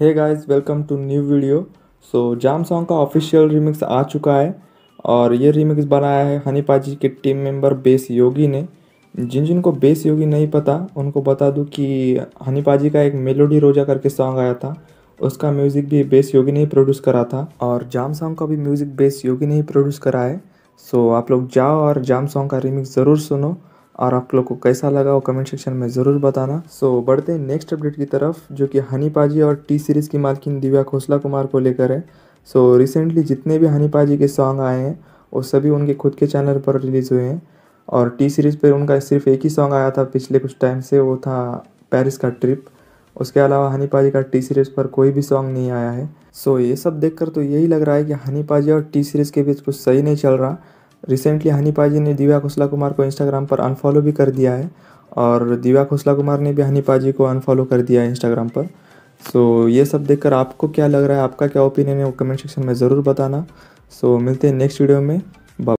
hey guys welcome to new video so जाम song का official remix आ चुका है और ये रिमिक्स बनाया है हनी जी के टीम मेंबर बेस योगी ने जिन जिन को बेस योगी नहीं पता उनको बता दूं कि हनी जी का एक मेलोडी रोजा करके सॉन्ग आया था उसका म्यूज़िक भी बेस योगी ने ही प्रोड्यूस करा था और जाम सॉन्ग का भी म्यूज़िक बेस योगी ने ही प्रोड्यूस करा है सो आप लोग जाओ और जाम सॉन्ग का रिमिक्स ज़रूर सुनो और आप लोग को कैसा लगा वो कमेंट सेक्शन में ज़रूर बताना सो so, बढ़ते हैं नेक्स्ट अपडेट की तरफ जो कि हनी पाजी और टी सीरीज़ की मालकिन दिव्या खोसला कुमार को लेकर है सो so, रिसेंटली जितने भी हनी पाजी के सॉन्ग आए हैं वो सभी उनके खुद के चैनल पर रिलीज़ हुए हैं और टी सीरीज़ पर उनका सिर्फ एक ही सॉन्ग आया था पिछले कुछ टाइम से वो था पेरिस का ट्रिप उसके अलावा हनी पाजी का टी सीरीज़ पर कोई भी सॉन्ग नहीं आया है सो so, ये सब देखकर तो यही लग रहा है कि हनी पाजी और टी सीरीज़ के बीच कुछ सही नहीं चल रहा रिसेंटली हनी पाजी ने दिव्या खोसला कुमार को इंस्टाग्राम पर अनफॉलो भी कर दिया है और दिव्या खोसला कुमार ने भी हनी पाजी को अनफॉलो कर दिया है इंस्टाग्राम पर सो so, ये सब देखकर आपको क्या लग रहा है आपका क्या ओपिनियन है वो कमेंट सेक्शन में ज़रूर बताना सो so, मिलते हैं नेक्स्ट वीडियो में